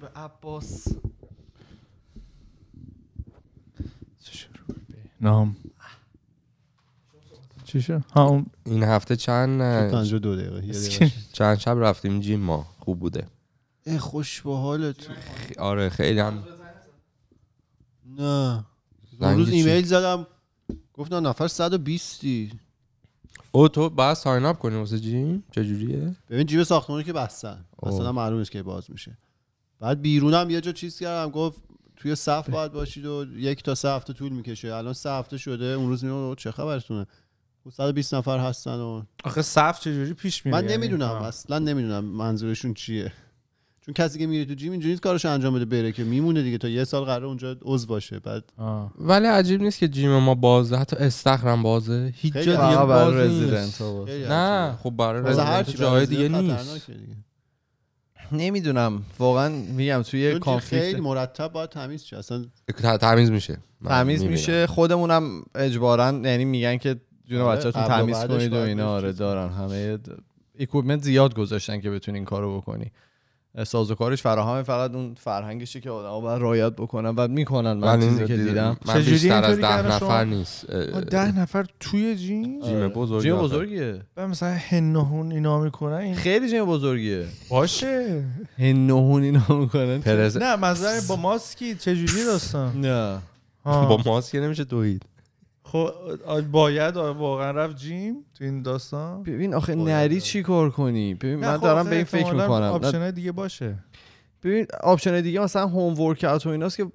به عباس به نام چی شد؟ ها این هفته چند دو دقیقه چند شب رفتیم جیم ما خوب بوده ای خوش به حالت. آره خیلی هم نه روز ایمیل زدم گفتن نفر 120 او تو باید ساین اپ کنی واسه جیم چجوریه ببین جیب ساختمانی که بستن مثلا معلوم نیست که باز میشه بعد بیرونم یه جا چیز کردم گفت توی صف باید باشید و یک تا سه هفته طول میکشه الان سه هفته شده اون روز میگم چه خبرتونه 120 نفر هستن و آخه صف جوری پیش میره من یعنی نمیدونم آه. اصلا نمیدونم منظورشون چیه چون کسی که میره تو جیم اینجوری کارش انجام بده بره که میمونه دیگه تا یه سال قرار اونجا عضو باشه بعد آه. ولی عجیب نیست که جیم ما بازه حتی استخرم بازه هیچ جا دیگه باز نه خب برای هر جای دیگه نیست نمیدونم واقعا میگم توی کانفلیکت خیلی مرتب باید تمیز شه تمیز میشه تمیز میشه خودمونم اجبارا یعنی میگن که جون آره، بچه‌تون تمیز کنید و اینا آره دارن همه اکوپمنت زیاد گذاشتن که بتونین کارو بکنی کارش فراهم فقط اون فرهنگشی که آدم‌ها باید رعایت بکنن و میکنن من, من چیزی که دیدم من بیشتر از ده نفر نیست ده نفر توی جیم جیم آره. بزرگ جیم بزرگیه و مثلا هنهون اینا میکنن این خیلی جیم بزرگیه باشه هنهون اینا میکنن نه مثلا با ماسکی چجوری داستان نه با ماسکی نمیشه دوید خب باید واقعا رفت جیم تو این داستان ببین آخه نری چی کار کنی ببین من خب، دارم به این فکر میکنم آپشنای دیگه باشه ببین آپشن دیگه مثلا هوم اوت و ایناست که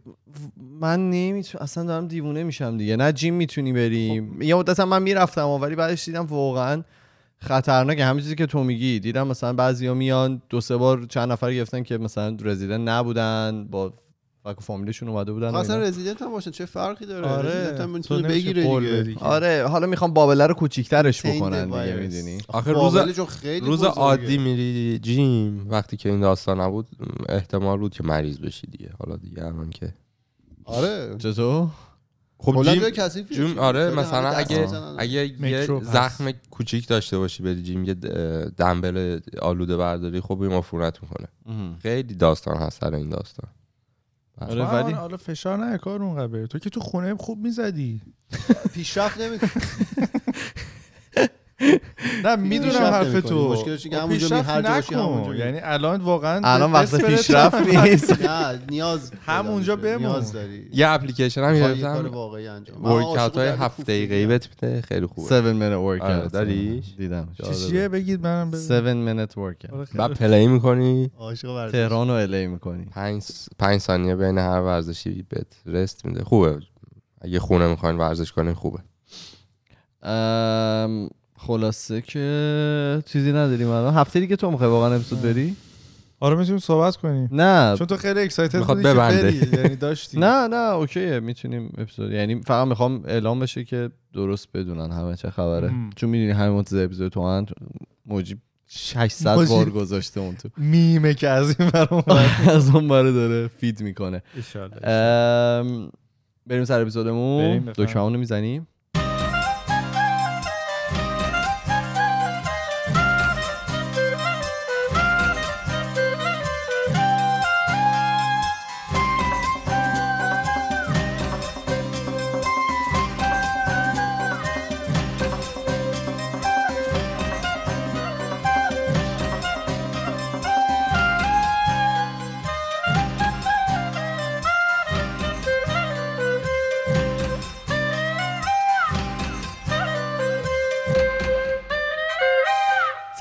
من نمیتونم اصلا دارم دیوونه میشم دیگه نه جیم میتونی بریم خب. یه مدت من میرفتم ولی بعدش دیدم واقعا خطرناکه همین چیزی که تو میگی دیدم مثلا بعضیا میان دو سه بار چند نفر گرفتن که مثلا رزیدنت نبودن با فک فامیلشون اومده بودن خب، اصلا رزیدنت هم باشه چه فرقی داره آره. رزیدنت هم میتونه بگیره دیگه. دیگه. آره حالا میخوام بابله رو کوچیکترش بکنن دیگه میدونی آخر روز روز عادی میری جیم وقتی که این داستان نبود احتمال بود که مریض بشی دیگه حالا دیگه الان که آره چطور خب جیم, جیم آره مثلا اگه اگه یه زخم کوچیک داشته باشی بری جیم یه دنبل آلوده برداری خب این عفونت میکنه خیلی داستان هست این داستان آره،, آره ولی آره، حالا فشار نه کار اون قبل تو که تو خونه خوب میزدی پیشرفت نمی نه میدونم حرف تو مشکلش که خب، همونجا هر جاشی همونجا یعنی الان واقعا الان وقت پیشرفت نیست نه نیاز همونجا بمون یه اپلیکیشن هم خب، گرفتم کار واقعی انجام ورکاوت های 7 دقیقه‌ای بهت میده خیلی خوبه 7 minute آره، workout داریش دیدم چیه بگید منم 7 minute workout آره، بعد پلی میکنی تهران و الی میکنی 5 5 ثانیه بین هر ورزشی بهت رست میده خوبه اگه خونه میخواین ورزش کنین خوبه خلاصه که چیزی نداریم الان هفته دیگه تو میخوای واقعا اپیزود بری آره میتونیم صحبت کنیم نه چون تو خیلی اکسایتد بودی ببنده. که یعنی داشتی نه نه اوکیه میتونیم اپیزود یعنی فقط میخوام اعلام بشه که درست بدونن همه چه خبره چون میدونی همه منتظر اپیزود تو هند موجی 600 بار گذاشته اون تو میمه که از این برام از اون داره فید میکنه بریم سر اپیزودمون دکمه رو میزنیم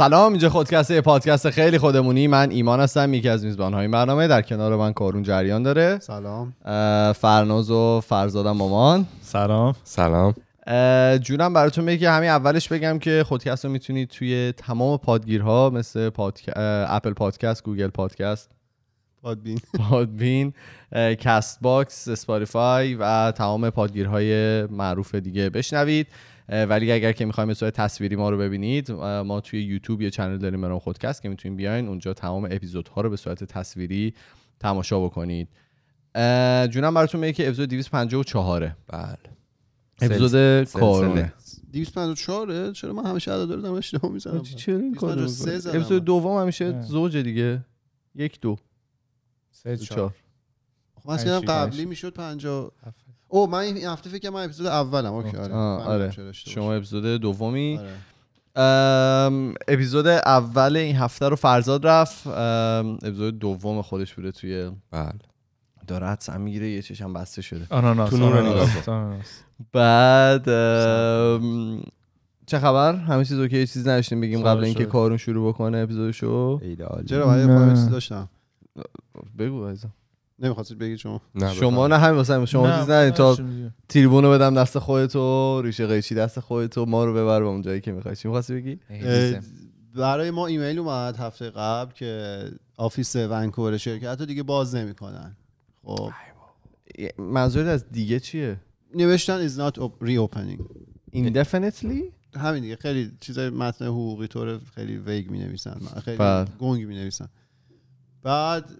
سلام اینجا خودکسته پادکست خیلی خودمونی من ایمان هستم یکی از میزبان های برنامه در کنار من کارون جریان داره سلام فرناز و فرزادم مامان سلام سلام جونم براتون که همین اولش بگم که خودکست رو میتونید توی تمام پادگیرها مثل پادک... اپل پادکست گوگل پادکست پادبین پادبین کست باکس سپاریفای و تمام پادگیرهای معروف دیگه بشنوید ولی اگر که میخوایم به صورت تصویری ما رو ببینید ما توی یوتیوب یه چنل داریم برام خودکست که میتونید بیاین اونجا تمام اپیزودها رو به صورت تصویری تماشا بکنید جونم براتون میگه که اپیزود 254 بله اپیزود کارونه 254 چرا من همیشه عدد دارم اشتباه میزنم چرا این کارو اپیزود دوم همیشه زوج دیگه یک دو سه چهار خب من قبلی میشد 50 او من این هفته فکر کنم اپیزود اولم اوکی آره, آره. شما اپیزود دومی آره. اپیزود اول این هفته رو فرزاد رفت اپیزود دوم خودش بوده توی بله داره هم میگیره یه چشم بسته شده آناناس تو نور بعد چه خبر همه چیز اوکی چیز نداشتیم بگیم قبل اینکه کارون شروع بکنه اپیزودشو چرا من یه داشتم بگو عزیزم نمیخواستید بگید شما نه شما نه همین واسه شما چیز نه تا تریبون رو بدم دست خودت تو ریشه قیچی دست خودت ما رو ببر به اون جایی که میخوای چی میخواستی بگی برای ما ایمیل اومد هفته قبل که آفیس ونکوور شرکت رو دیگه باز نمیکنن خب منظور از دیگه چیه نوشتن is not reopening indefinitely همین دیگه خیلی چیزای متن حقوقی طور خیلی ویگ می نویسن خیلی گونگ بله. گنگ می نویسن بعد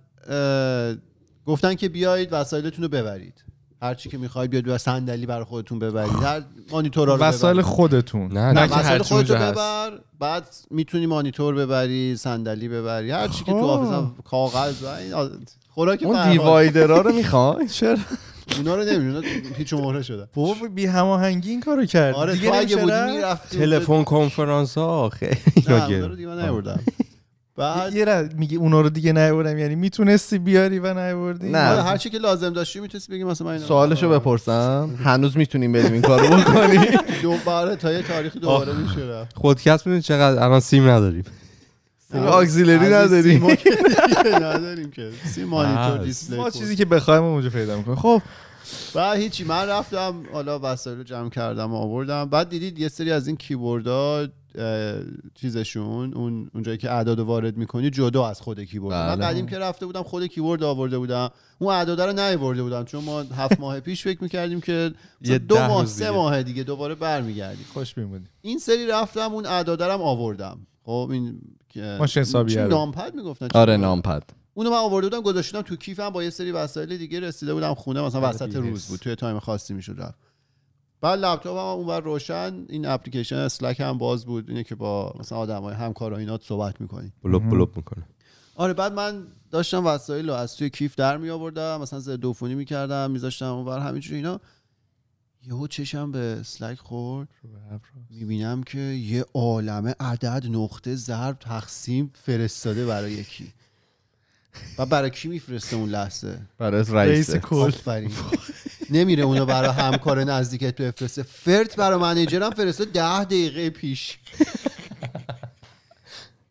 گفتن که بیایید وسایلتون رو ببرید هر چی که میخواید بیاد و صندلی برای خودتون ببرید هر مانیتور رو وسایل خودتون نه نه هر خودتون ببر بعد میتونی مانیتور ببری صندلی ببری هر چی که تو حافظه خب. کاغذ و این خوراک اون دیوایدرا رو میخوای چرا اونا رو نمیدونه هیچ مهره شده بابا بی هماهنگی این کارو کرد آره دیگه اگه بودی میرفتی تلفن کنفرانس ها خیلی نه بعد یه میگه اونا رو دیگه نیاوردم یعنی میتونستی بیاری و نیاوردی نه آره، هر چی که لازم داشتی میتونستی بگی مثلا من سوالشو بپرسم هنوز میتونیم بریم این کارو بکنی دوباره تا یه تاریخ دوباره میشه رفت خودکست میدونی چقدر الان سیم نداریم آکسیلری نداریم نداریم که سیم مانیتور دیسپلی ما چیزی که بخوایم اونجا پیدا میکنیم خب بعد هیچی من رفتم حالا وسایل رو جمع کردم آوردم بعد دیدید یه سری از این کیبوردها چیزشون اون اونجایی که اعداد وارد میکنی جدا از خود کیبورد من قدیم بله. که رفته بودم خود کیبورد آورده بودم اون اعداد رو نیاورده بودم چون ما هفت ماه پیش فکر میکردیم که یه دو ماه سه ماه دیگه دوباره برمیگردیم خوش میمونیم این سری رفتم اون اعداد آوردم خب این ماش حسابی نامپد میگفتن آره نامپد اونو من آورده بودم گذاشتم تو کیفم با یه سری وسایل دیگه رسیده بودم خونه مثلا آره وسط روز بود توی تایم خاصی میشد رفت بعد لپتاپم اونور روشن این اپلیکیشن اسلک هم باز بود اینه که با مثلا آدمای همکار و اینا صحبت میکنی بلوپ بلوپ میکنه آره بعد من داشتم وسایل رو از توی کیف در می آوردم مثلا ضد عفونی میکردم میذاشتم اونور همینجوری اینا یهو چشم به اسلک خورد میبینم که یه عالمه عدد نقطه ضرب تقسیم فرستاده برای یکی و برای کی میفرسته اون لحظه برای رئیس کل نمیره اونو برای همکار نزدیکت بفرسته فرت برای منیجرم فرسته ده دقیقه پیش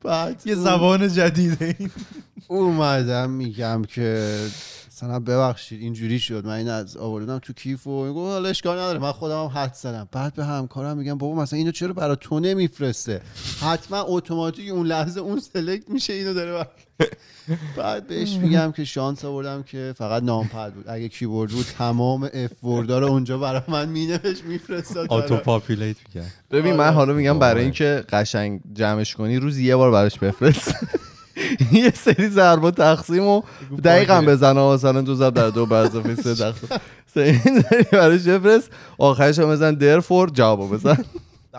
بعد یه زبان جدیده این اومدم میگم که مثلا ببخشید اینجوری شد من این از آوردم تو کیف و گفت حالا اشکال نداره من خودم هم حد زدم بعد به همکارم میگم بابا مثلا اینو چرا برا تو نمیفرسته حتما اتوماتیک اون لحظه اون سلکت میشه اینو داره بر... بعد بهش میگم که شانس آوردم که فقط نامپد بود اگه کیبورد بود تمام اف رو اونجا برای من مینوش میفرسته اتو پاپولیت میگه ببین من آره. حالا میگم برای اینکه قشنگ جمعش کنی روز یه بار براش بفرست یه سری ضرب و تقسیم و دقیقا بزنه مثلا دو ضرب در دو بر سه تقسیم این داری برای شفرست آخرش هم بزن درفور جواب بزن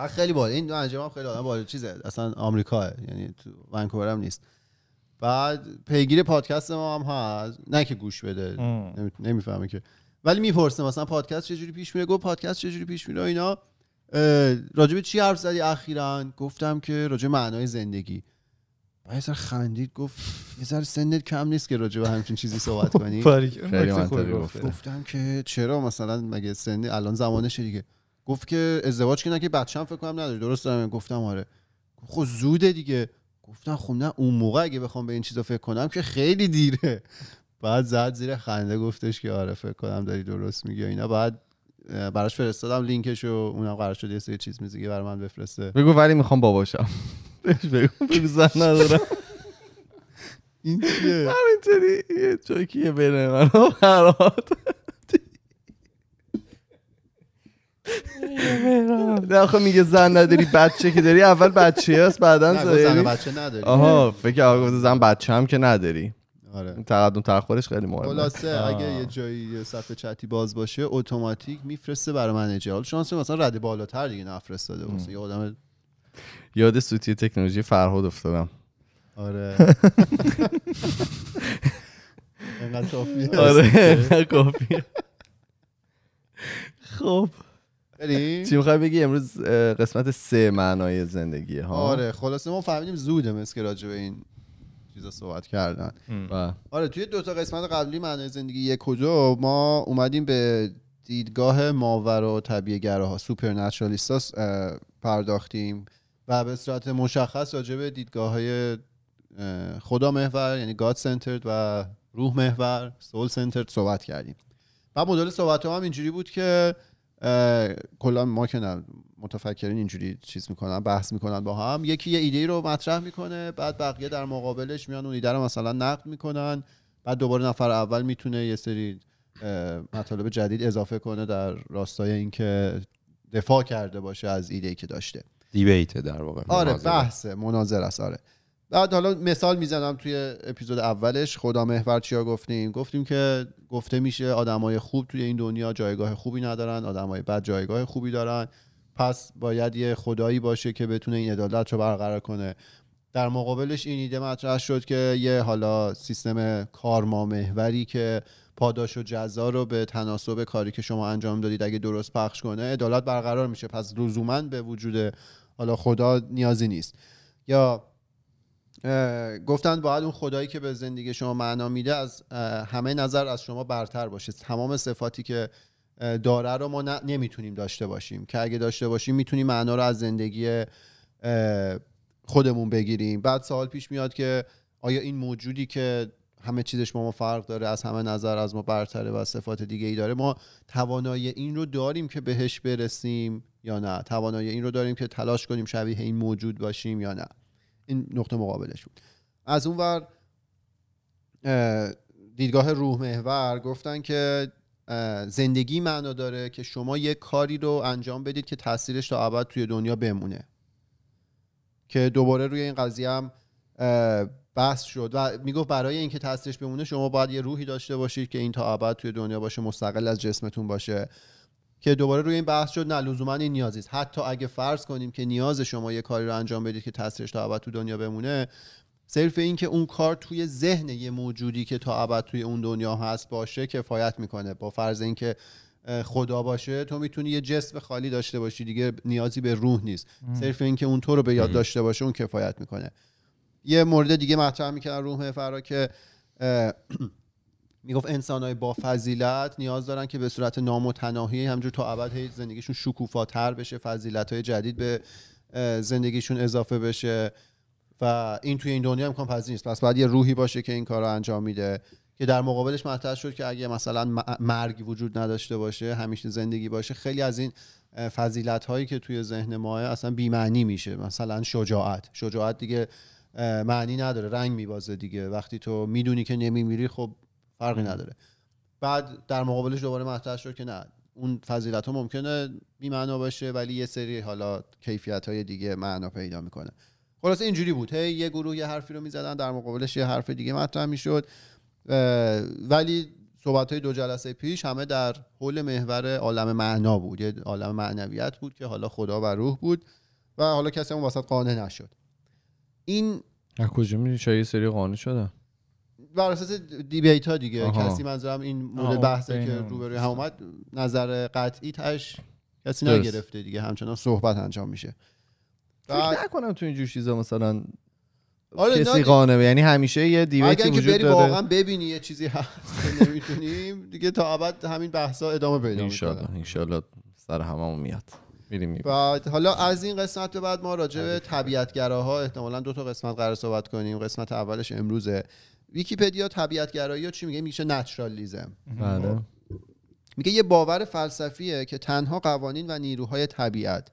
خیلی با این انجام خیلی آدم چیزه اصلا آمریکا یعنی تو ونکوور هم نیست بعد پیگیر پادکست ما هم هست نه که گوش بده نمیفهمه که ولی میپرسه مثلا پادکست چجوری پیش میره گفت پادکست چجوری پیش میره اینا راجب چی حرف زدی اخیرا گفتم که راجب معنای زندگی و یه سر خندید گفت یه سر سندت کم نیست که راجع به همچین چیزی صحبت خب، کنی خیلی منطقی گفت گفتم که چرا مثلا مگه سندی الان زمانشه دیگه گفت که ازدواج که بچه هم فکر کنم نداری درست دارم گفتم آره خب زوده دیگه گفتم خب نه اون موقع اگه بخوام به این چیزا فکر کنم که خیلی دیره بعد زد زیر خنده گفتش که آره فکر کنم داری درست میگی اینا بعد براش فرستادم لینکش و اونم قرار شد یه سری چیز میزیگه برای من بفرسته بگو ولی میخوام باباشم بگو بگو زن ندارم این چیه همینطوری یه جوکیه بین من و فرهاد نه آخه میگه زن نداری بچه که داری اول بچه هست بعدا زن بچه نداری آها فکر آقا زن بچه هم که نداری آره تقدم تاخرش خیلی مهمه خلاصه اگه یه جایی یه صفحه چتی باز باشه اتوماتیک میفرسته برای منیجر حالا شانس مثلا رد بالاتر دیگه نفرستاده باشه یه آدم یاد سوتی تکنولوژی فرهاد افتادم آره کافیه آره خب چی میخوای بگی امروز قسمت سه معنای زندگی ها آره خلاصه ما فهمیدیم زوده مثل که راجع به این چیزا صحبت کردن آره توی دو تا قسمت قبلی معنای زندگی یک ما اومدیم به دیدگاه ماور و طبیعه ها سوپرنچرالیستا پرداختیم و به صورت مشخص راجع به دیدگاه های خدا محور یعنی گاد سنترد و روح محور سول سنترد صحبت کردیم و مدل صحبت هم اینجوری بود که کلا ما که متفکرین اینجوری چیز میکنن بحث میکنن با هم یکی یه ایده رو مطرح میکنه بعد بقیه در مقابلش میان اون ایده رو مثلا نقد میکنن بعد دوباره نفر اول میتونه یه سری مطالب جدید اضافه کنه در راستای اینکه دفاع کرده باشه از ایده که داشته دیبیت در واقع آره مناظره. بحث مناظر است آره بعد حالا مثال میزنم توی اپیزود اولش خدا محور چیا گفتیم گفتیم که گفته میشه آدمای خوب توی این دنیا جایگاه خوبی ندارن آدمای بد جایگاه خوبی دارن پس باید یه خدایی باشه که بتونه این عدالت رو برقرار کنه در مقابلش این ایده مطرح شد که یه حالا سیستم کارما محوری که پاداش و جزا رو به تناسب کاری که شما انجام دادید اگه درست پخش کنه عدالت برقرار میشه پس لزوما به وجود حالا خدا نیازی نیست یا گفتن باید اون خدایی که به زندگی شما معنا میده از همه نظر از شما برتر باشه تمام صفاتی که داره رو ما نمیتونیم داشته باشیم که اگه داشته باشیم میتونیم معنا رو از زندگی خودمون بگیریم بعد سوال پیش میاد که آیا این موجودی که همه چیزش ما, ما فرق داره از همه نظر از ما برتره و صفات دیگه ای داره ما توانایی این رو داریم که بهش برسیم یا نه توانایی این رو داریم که تلاش کنیم شبیه این موجود باشیم یا نه این نقطه مقابلش بود از اون ور دیدگاه روح محور گفتن که زندگی معنا داره که شما یک کاری رو انجام بدید که تاثیرش تا ابد توی دنیا بمونه که دوباره روی این قضیه هم بحث شد و میگفت برای اینکه تاثیرش بمونه شما باید یه روحی داشته باشید که این تا ابد توی دنیا باشه مستقل از جسمتون باشه که دوباره روی این بحث شد نه لزوما این نیازی است حتی اگه فرض کنیم که نیاز شما یه کاری رو انجام بدید که تاثیرش تا ابد تو دنیا بمونه صرف این که اون کار توی ذهن یه موجودی که تا ابد توی اون دنیا هست باشه کفایت میکنه با فرض اینکه خدا باشه تو میتونی یه جسم خالی داشته باشی دیگه نیازی به روح نیست صرف اینکه اون تو رو به یاد داشته باشه اون کفایت میکنه یه مورد دیگه مطرح میکردن روح فرا که میگفت انسان های با فضیلت نیاز دارن که به صورت نامتناهی همجور تا ابد زندگیشون شکوفاتر بشه فضیلت های جدید به زندگیشون اضافه بشه و این توی این دنیا امکان پذیر نیست پس باید یه روحی باشه که این کار رو انجام میده که در مقابلش مطرح شد که اگه مثلا مرگ وجود نداشته باشه همیشه زندگی باشه خیلی از این فضیلت هایی که توی ذهن ماه اصلا بیمعنی میشه مثلا شجاعت شجاعت دیگه معنی نداره رنگ میبازه دیگه وقتی تو میدونی که نمیمیری خب فرقی نداره بعد در مقابلش دوباره مطرح شد که نه اون فضیلت ها ممکنه معنا باشه ولی یه سری حالا کیفیت های دیگه معنا پیدا میکنه خلاص اینجوری بود هی یه گروه یه حرفی رو میزدن در مقابلش یه حرف دیگه مطرح میشد ولی صحبت های دو جلسه پیش همه در حول محور عالم معنا بود یه عالم معنویت بود که حالا خدا و روح بود و حالا کسی اون وسط قانع نشد این از کجا میدونی شاید یه سری قانون شده بر اساس دیبیت ها دیگه آها. کسی منظورم این مورد بحثه که روبروی هم اومد نظر قطعی تش کسی نگرفته دیگه همچنان صحبت انجام میشه فکر نکنم تو اینجور چیزا مثلا آره کسی قانه یعنی همیشه یه دیبیتی وجود داره اگر واقعا ببینی یه چیزی هست نمیتونیم دیگه تا ابد همین بحثا ادامه پیدا میکنه ان سر هممون میاد حالا از این قسمت به بعد ما راجع به آره. طبیعتگراها احتمالا دو تا قسمت قرار صحبت کنیم قسمت اولش امروزه ویکیپدیا طبیعت‌گرایی یا چی میگه میشه نچرالیزم بله میگه یه باور فلسفیه که تنها قوانین و نیروهای طبیعت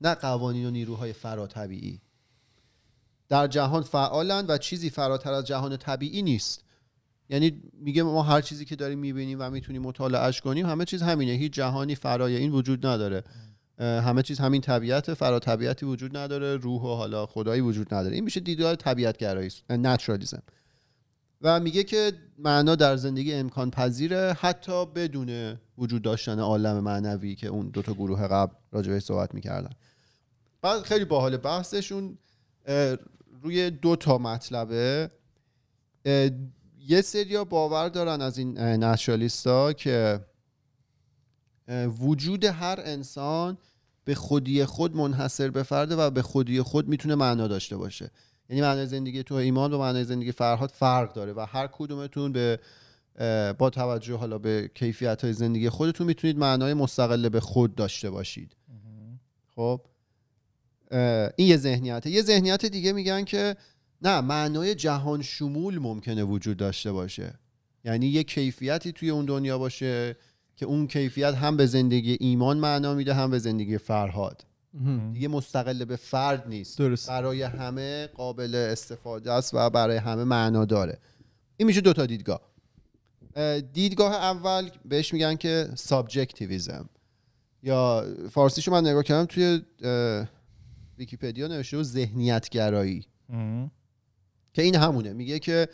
نه قوانین و نیروهای فراطبیعی در جهان فعالند و چیزی فراتر از جهان طبیعی نیست یعنی میگه ما هر چیزی که داریم میبینیم و میتونیم مطالعهش کنیم همه چیز همینه هیچ جهانی فرای این وجود نداره همه چیز همین طبیعت فرا طبیعتی وجود نداره روح و حالا خدایی وجود نداره این میشه دیدگاه طبیعت گرایی نچرالیزم و میگه که معنا در زندگی امکان پذیره حتی بدون وجود داشتن عالم معنوی که اون دو تا گروه قبل به صحبت میکردن بعد خیلی باحال بحثشون روی دو تا مطلبه یه سری باور دارن از این نشالیستا که وجود هر انسان به خودی خود منحصر به فرده و به خودی خود میتونه معنا داشته باشه یعنی معنای زندگی تو ایمان و معنای زندگی فرهاد فرق داره و هر کدومتون به با توجه حالا به کیفیت های زندگی خودتون میتونید معنای مستقل به خود داشته باشید خب این یه ذهنیته یه ذهنیت دیگه میگن که نه معنای جهان شمول ممکنه وجود داشته باشه یعنی یه کیفیتی توی اون دنیا باشه که اون کیفیت هم به زندگی ایمان معنا میده هم به زندگی فرهاد دیگه مستقل به فرد نیست درست. برای همه قابل استفاده است و برای همه معنا داره این میشه دوتا دیدگاه دیدگاه اول بهش میگن که سابجکتیویزم یا فارسیشو من نگاه کردم توی ویکیپدیا نوشته بود ذهنیت گرایی که این همونه میگه که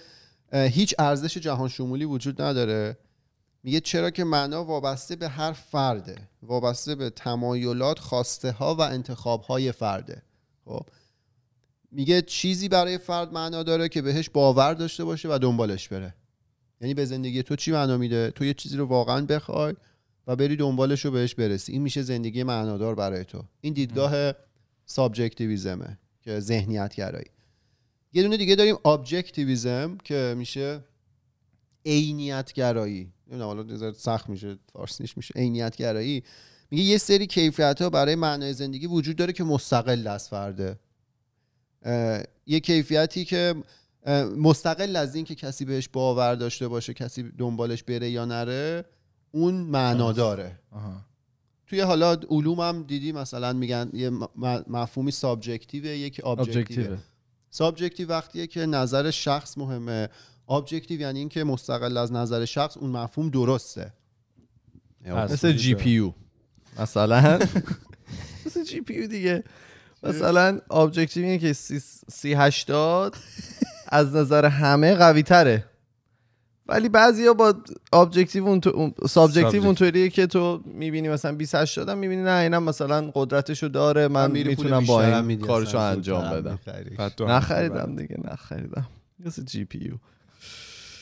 هیچ ارزش جهان شمولی وجود نداره میگه چرا که معنا وابسته به هر فرده وابسته به تمایلات خواسته ها و انتخاب های فرده خب میگه چیزی برای فرد معنا داره که بهش باور داشته باشه و دنبالش بره یعنی به زندگی تو چی معنا میده تو یه چیزی رو واقعا بخوای و بری دنبالش رو بهش برسی این میشه زندگی معنادار برای تو این دیدگاه سابجکتیویزمه که ذهنیت گرایی یه دونه دیگه داریم ابجکتیویزم که میشه عینیت گرایی نمیدونم حالا سخت میشه فارسیش میشه عینیت گرایی میگه یه سری کیفیت ها برای معنای زندگی وجود داره که مستقل از فرده یه کیفیتی که مستقل از اینکه کسی بهش باور داشته باشه کسی دنبالش بره یا نره اون معنا داره توی حالا علومم دیدی مثلا میگن یه مفهومی سابجکتیوه یک ابجکتیوه سابجکتیو وقتیه که نظر شخص مهمه ابجکتیو یعنی اینکه مستقل از نظر شخص اون مفهوم درسته مثل جی پی یو مثلا مثل جی پی یو دیگه مثلا ابجکتیو اینه که سی, سی هشتاد از نظر همه قوی تره ولی بعضیا با ابجکتیو اون تو سابجکتیو اونطوریه که تو میبینی مثلا 280 شدم میبینی نه اینم مثلا قدرتشو داره من میتونم با این کارشو انجام بدم نخریدم دیگه نخریدم مثل جی پی یو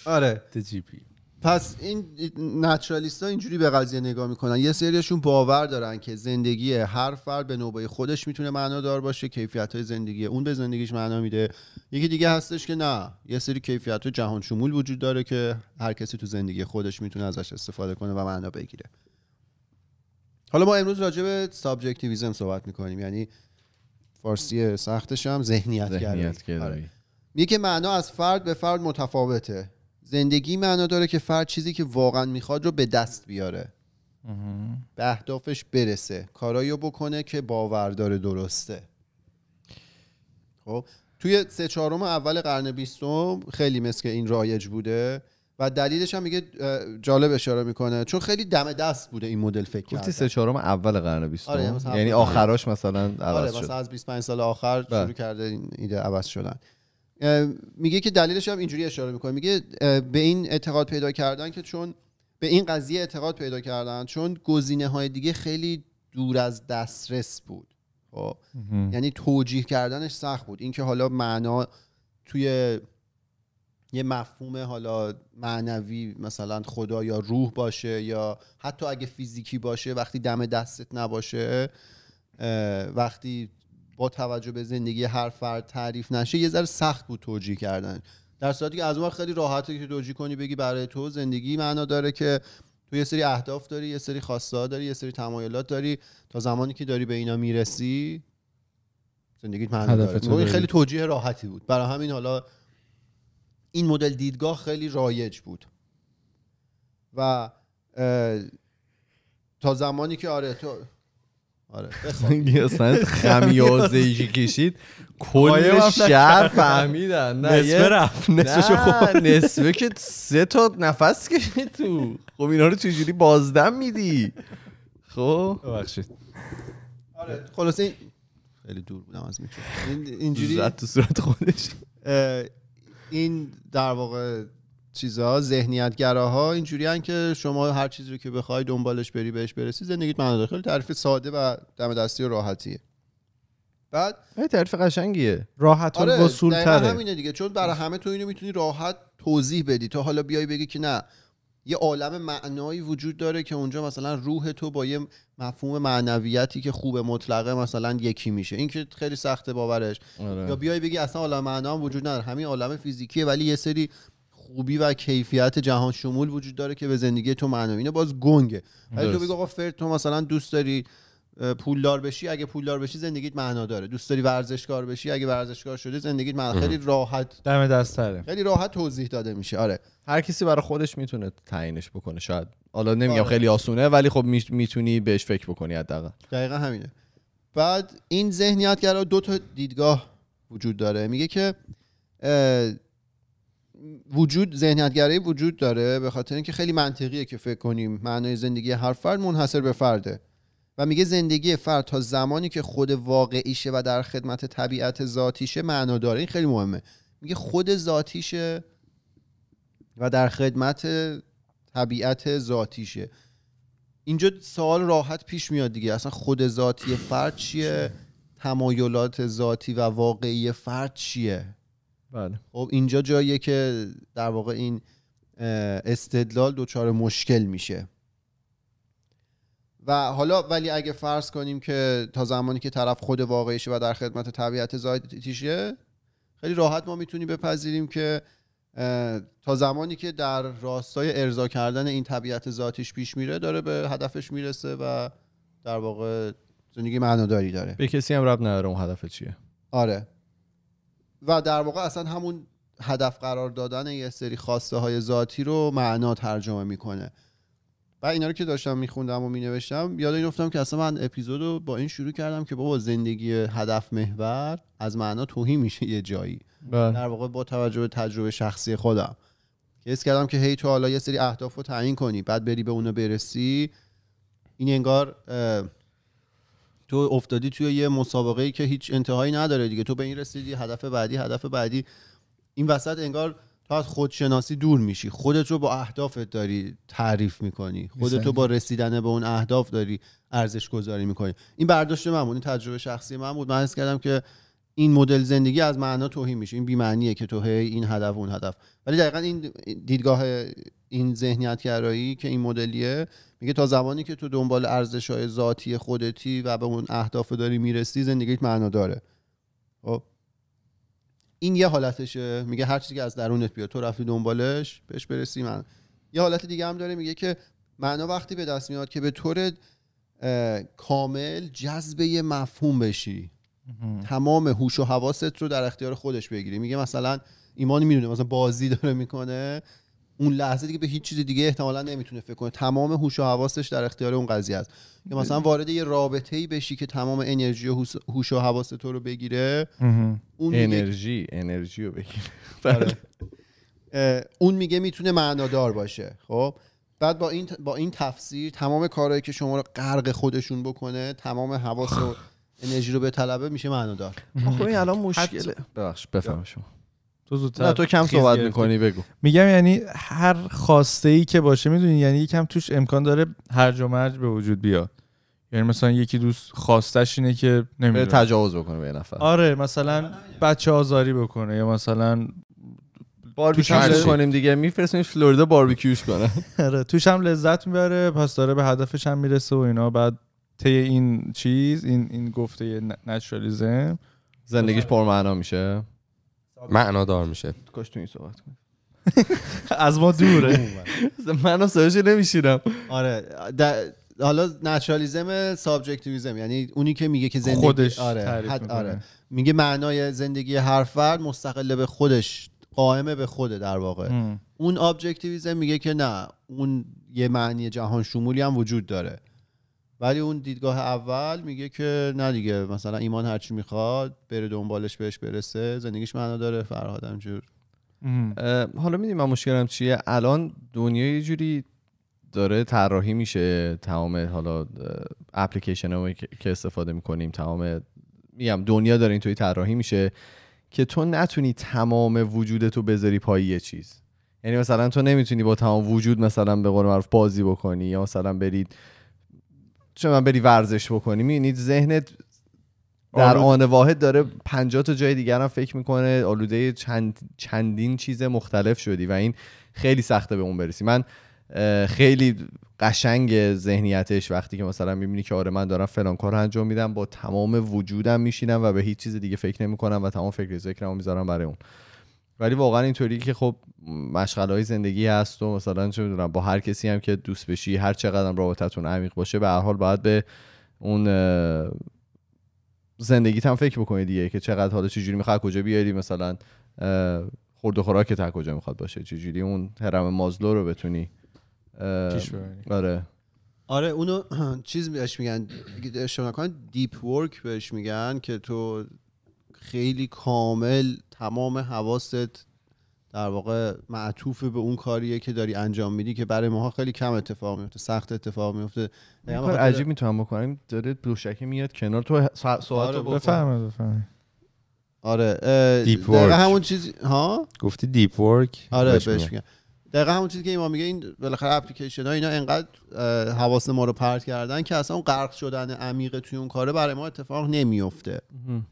آره تجیبی. پس این نچرالیست ها اینجوری به قضیه نگاه میکنن یه سریشون باور دارن که زندگی هر فرد به نوبه خودش میتونه معنا دار باشه کیفیت های زندگی اون به زندگیش معنا میده یکی دیگه هستش که نه یه سری کیفیت های جهان شمول وجود داره که هر کسی تو زندگی خودش میتونه ازش استفاده کنه و معنا بگیره حالا ما امروز راجع به سابجکتیویزم صحبت میکنیم یعنی فارسی سختش هم ذهنیت, ذهنیت آره. معنا از فرد به فرد متفاوته زندگی معنا داره که فرد چیزی که واقعا میخواد رو به دست بیاره به اهدافش برسه کارایی بکنه که باور داره درسته خب توی سه چهارم اول قرن بیستم خیلی مثل این رایج بوده و دلیلش هم میگه جالب اشاره میکنه چون خیلی دم دست بوده این مدل فکر کرده سه چهارم اول قرن بیستم. آره یعنی آخراش مثلا عوض آره شد. از 25 سال آخر بله. شروع کرده این ایده عوض شدن میگه که دلیلش هم اینجوری اشاره میکنه میگه به این اعتقاد پیدا کردن که چون به این قضیه اعتقاد پیدا کردن چون گزینه های دیگه خیلی دور از دسترس بود خب یعنی توجیه کردنش سخت بود اینکه حالا معنا توی یه مفهوم حالا معنوی مثلا خدا یا روح باشه یا حتی اگه فیزیکی باشه وقتی دم دستت نباشه وقتی با توجه به زندگی هر فرد تعریف نشه یه ذره سخت بود توجیه کردن در صورتی که از اون خیلی راحته که توجیه کنی بگی برای تو زندگی معنا داره که تو یه سری اهداف داری یه سری خواسته داری یه سری تمایلات داری تا زمانی که داری به اینا میرسی زندگیت معنا داره این خیلی توجیه راحتی بود برای همین حالا این مدل دیدگاه خیلی رایج بود و تا زمانی که آره تو آره اصلا خمیازه ایشی کشید کل شهر فهمیدن نه نصفه رفت نصفه خوب نصفه که سه تا نفس کشید تو خب اینا رو چجوری بازدم میدی خب ببخشید آره خلاصه خیلی دور بودم از میکنم اینجوری زد تو صورت خودش این در واقع چیزها گراها، اینجوریان که شما هر چیزی رو که بخوای دنبالش بری بهش برسی زندگیت معنا خیلی تعریف ساده و دم دستی و راحتیه بعد یه تعریف قشنگیه راحت و آره، همینه دیگه چون برای همه تو اینو میتونی راحت توضیح بدی تا حالا بیای بگی که نه یه عالم معنایی وجود داره که اونجا مثلا روح تو با یه مفهوم معنویتی که خوب مطلقه مثلا یکی میشه اینکه خیلی سخته باورش آره. یا بیای بگی اصلا عالم معنا وجود نداره همین عالم فیزیکیه ولی یه سری خوبی و کیفیت جهان شمول وجود داره که به زندگی تو معناینه اینه باز گنگه ولی تو بگو آقا فرد تو مثلا دوست داری پولدار بشی اگه پولدار بشی زندگیت معنا داره دوست داری ورزشکار بشی اگه ورزشکار شدی زندگیت معنا خیلی راحت دم دستره خیلی راحت توضیح داده میشه آره هر کسی برای خودش میتونه تعیینش بکنه شاید حالا نمیگم آره. خیلی آسونه ولی خب میتونی بهش فکر بکنی حداقل دقیقا همینه بعد این ذهنیت گرا دو تا دیدگاه وجود داره میگه که وجود ذهنیتگرایی وجود داره به خاطر اینکه خیلی منطقیه که فکر کنیم معنای زندگی هر فرد منحصر به فرده و میگه زندگی فرد تا زمانی که خود واقعیشه و در خدمت طبیعت ذاتیشه معنا داره این خیلی مهمه میگه خود ذاتیشه و در خدمت طبیعت ذاتیشه اینجا سوال راحت پیش میاد دیگه اصلا خود ذاتی فرد چیه تمایلات ذاتی و واقعی فرد چیه بله خب اینجا جاییه که در واقع این استدلال دچار مشکل میشه و حالا ولی اگه فرض کنیم که تا زمانی که طرف خود واقعیشه و در خدمت طبیعت ذاتیشه خیلی راحت ما میتونیم بپذیریم که تا زمانی که در راستای ارضا کردن این طبیعت ذاتیش پیش میره داره به هدفش میرسه و در واقع زندگی معناداری داره به کسی هم رب نداره اون هدف چیه آره و در واقع اصلا همون هدف قرار دادن یه سری خواسته های ذاتی رو معنا ترجمه میکنه و اینا رو که داشتم میخوندم و مینوشتم یاد این افتادم که اصلا من اپیزود رو با این شروع کردم که بابا زندگی هدف محور از معنا توهی میشه یه جایی بله. در واقع با توجه به تجربه شخصی خودم که حس کردم که هی تو حالا یه سری اهداف رو تعیین کنی بعد بری به اونو برسی این انگار تو افتادی توی یه مسابقه که هیچ انتهایی نداره دیگه تو به این رسیدی هدف بعدی هدف بعدی این وسط انگار تو از خودشناسی دور میشی خودت رو با اهدافت داری تعریف میکنی خودت رو با رسیدن به اون اهداف داری ارزش گذاری میکنی این برداشت من بود این تجربه شخصی من بود من حس کردم که این مدل زندگی از معنا توهین میشه این بیمعنیه که تو این هدف اون هدف ولی دقیقا این دیدگاه این ذهنیت گرایی که این مدلیه میگه تا زمانی که تو دنبال ارزش های ذاتی خودتی و به اون اهداف داری میرسی زندگیت معنا داره خب؟ این یه حالتشه میگه هر چیزی که از درونت بیاد تو رفتی دنبالش بهش برسی من یه حالت دیگه هم داره میگه که معنا وقتی به دست میاد که به طور کامل جذب یه مفهوم بشی تمام هوش و حواست رو در اختیار خودش بگیری میگه مثلا ایمان میدونه مثلا بازی داره میکنه اون لحظه دیگه به هیچ چیز دیگه احتمالا نمیتونه فکر کنه تمام هوش و حواسش در اختیار اون قضیه است یا بله. مثلا وارد یه رابطه ای بشی که تمام انرژی و هوش و حواس تو رو بگیره اون انرژی انرژی رو بگیره آره. اون میگه میتونه معنادار باشه خب بعد با این با این تفسیر تمام کارهایی که شما رو غرق خودشون بکنه تمام حواس انرژی رو به طلبه میشه معنادار خب این الان مشکله ببخش بفهم شما تو زودتر نه تو کم صحبت میکنی بگو میگم یعنی هر خواسته ای که باشه میدونی یعنی یکم توش امکان داره هر و مرج به وجود بیاد یعنی مثلا یکی دوست خواستش اینه که نمیدونه تجاوز بکنه به نفر آره مثلا بچه آزاری بکنه یا مثلا باربیکیوش کنیم دیگه میفرستیم فلوریدا باربیکیوش کنه آره توش هم لذت میبره پس داره به هدفش هم میرسه و اینا بعد طی این چیز این این گفته نچرالیزم زندگیش پرمعنا میشه معنا دار میشه کاش تو این صحبت کنی از ما دوره منو سرش نمیشیرم آره حالا نچرالیزم سابجکتیویزم یعنی اونی که میگه که زندگی خودش آره, آره. میگه معنای زندگی هر فرد مستقل به خودش قائمه به خوده در واقع اون ابجکتیویزم میگه که نه اون یه معنی جهان شمولی هم وجود داره ولی اون دیدگاه اول میگه که نه دیگه مثلا ایمان هرچی میخواد بره دنبالش بهش برسه زندگیش معنا داره فرهاد جور حالا میدیم من مشکلم چیه الان دنیا یه جوری داره طراحی میشه تمام حالا اپلیکیشن که استفاده میکنیم تمام میگم دنیا داره توی طراحی میشه که تو نتونی تمام وجودتو بذاری پای یه چیز یعنی مثلا تو نمیتونی با تمام وجود مثلا به قول معروف بازی بکنی یا مثلا برید چون من بری ورزش بکنی میبینید ذهنت در آن واحد داره 50 تا جای دیگر هم فکر میکنه آلوده چند، چندین چیز مختلف شدی و این خیلی سخته به اون برسی من خیلی قشنگ ذهنیتش وقتی که مثلا میبینی که آره من دارم فلان کار انجام میدم با تمام وجودم میشینم و به هیچ چیز دیگه فکر نمیکنم و تمام فکر ذکرمو میذارم برای اون ولی واقعا اینطوری که خب مشغله های زندگی هست و مثلا چه میدونم با هر کسی هم که دوست بشی هر چقدر رابطتون عمیق باشه به هر حال باید به اون زندگی هم فکر بکنی دیگه که چقدر حالا چجوری میخواد کجا بیاری مثلا خورد و خوراک تا کجا میخواد باشه چجوری اون هرم مازلو رو بتونی آره آره اونو چیز بهش میگن شما دیپ ورک بهش میگن که تو خیلی کامل تمام حواست در واقع معطوف به اون کاریه که داری انجام میدی که برای ماها خیلی کم اتفاق میفته سخت اتفاق میفته یعنی کار عجیب میتونم بکنم داره بلوشکی میاد کنار تو سوالت آره رو بفهم آره دیپ ورک همون چیز ها گفتی دیپ ورک آره بهش میگم دقیقا همون چیزی که ایمان میگه این بالاخره اپلیکیشن ها اینا انقدر حواس ما رو پرت کردن که اصلا اون غرق شدن عمیق توی اون کاره برای ما اتفاق نمیفته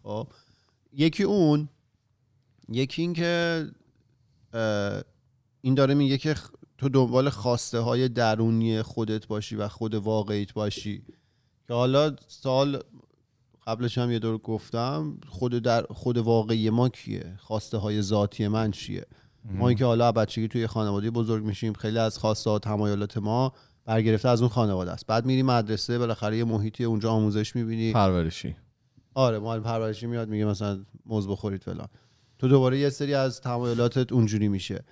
خب یکی اون یکی این که این داره میگه که تو دنبال خواسته های درونی خودت باشی و خود واقعیت باشی که حالا سال قبلش هم یه دور گفتم خود در خود واقعی ما کیه خواسته های ذاتی من چیه ما اینکه حالا بچگی توی خانواده بزرگ میشیم خیلی از خواسته ها تمایلات ما برگرفته از اون خانواده است بعد میری مدرسه بالاخره یه محیطی اونجا آموزش میبینی پرورشی آره مال پرورشی میاد میگه مثلا موز بخورید فلان تو دوباره یه سری از تمایلاتت اونجوری میشه